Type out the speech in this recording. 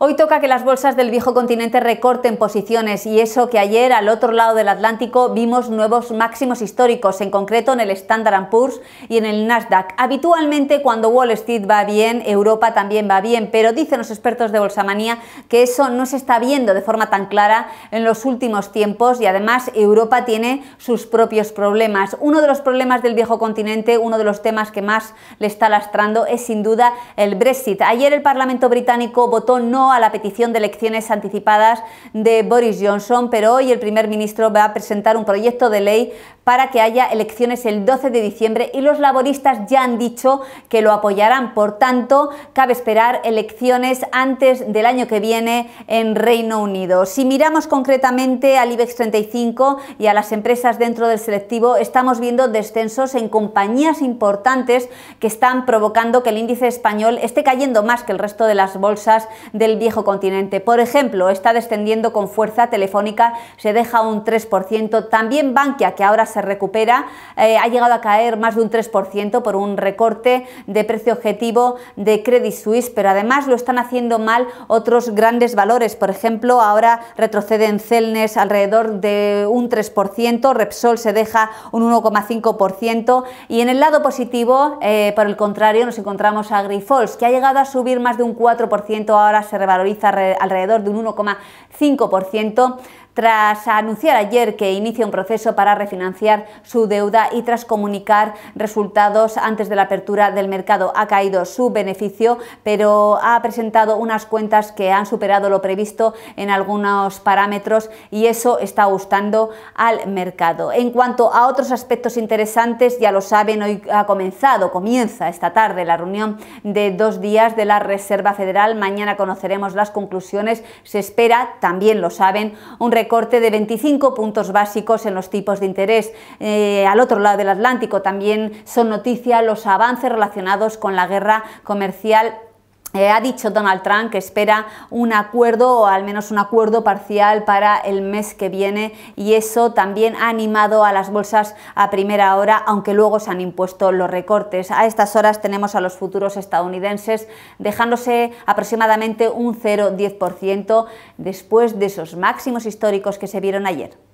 Hoy toca que las bolsas del viejo continente recorten posiciones y eso que ayer al otro lado del Atlántico vimos nuevos máximos históricos, en concreto en el Standard Poor's y en el Nasdaq. Habitualmente cuando Wall Street va bien, Europa también va bien, pero dicen los expertos de Bolsamanía que eso no se está viendo de forma tan clara en los últimos tiempos y además Europa tiene sus propios problemas. Uno de los problemas del viejo continente, uno de los temas que más le está lastrando es sin duda el Brexit. Ayer el Parlamento británico votó no a la petición de elecciones anticipadas de Boris Johnson, pero hoy el primer ministro va a presentar un proyecto de ley para que haya elecciones el 12 de diciembre y los laboristas ya han dicho que lo apoyarán. Por tanto, cabe esperar elecciones antes del año que viene en Reino Unido. Si miramos concretamente al IBEX 35 y a las empresas dentro del selectivo, estamos viendo descensos en compañías importantes que están provocando que el índice español esté cayendo más que el resto de las bolsas del viejo continente. Por ejemplo, está descendiendo con fuerza, Telefónica se deja un 3%, también Bankia, que ahora se recupera, eh, ha llegado a caer más de un 3% por un recorte de precio objetivo de Credit Suisse, pero además lo están haciendo mal otros grandes valores. Por ejemplo, ahora retroceden Celnes alrededor de un 3%, Repsol se deja un 1,5% y en el lado positivo, eh, por el contrario, nos encontramos a Grifols, que ha llegado a subir más de un 4%, ahora se valoriza alrededor de un 1,5%, tras anunciar ayer que inicia un proceso para refinanciar su deuda y tras comunicar resultados antes de la apertura del mercado, ha caído su beneficio, pero ha presentado unas cuentas que han superado lo previsto en algunos parámetros y eso está gustando al mercado. En cuanto a otros aspectos interesantes, ya lo saben, hoy ha comenzado, comienza esta tarde la reunión de dos días de la Reserva Federal. Mañana conoceremos las conclusiones. Se espera, también lo saben, un recorrido corte de 25 puntos básicos en los tipos de interés. Eh, al otro lado del Atlántico también son noticia los avances relacionados con la guerra comercial eh, ha dicho Donald Trump que espera un acuerdo o al menos un acuerdo parcial para el mes que viene y eso también ha animado a las bolsas a primera hora, aunque luego se han impuesto los recortes. A estas horas tenemos a los futuros estadounidenses dejándose aproximadamente un 0,10% después de esos máximos históricos que se vieron ayer.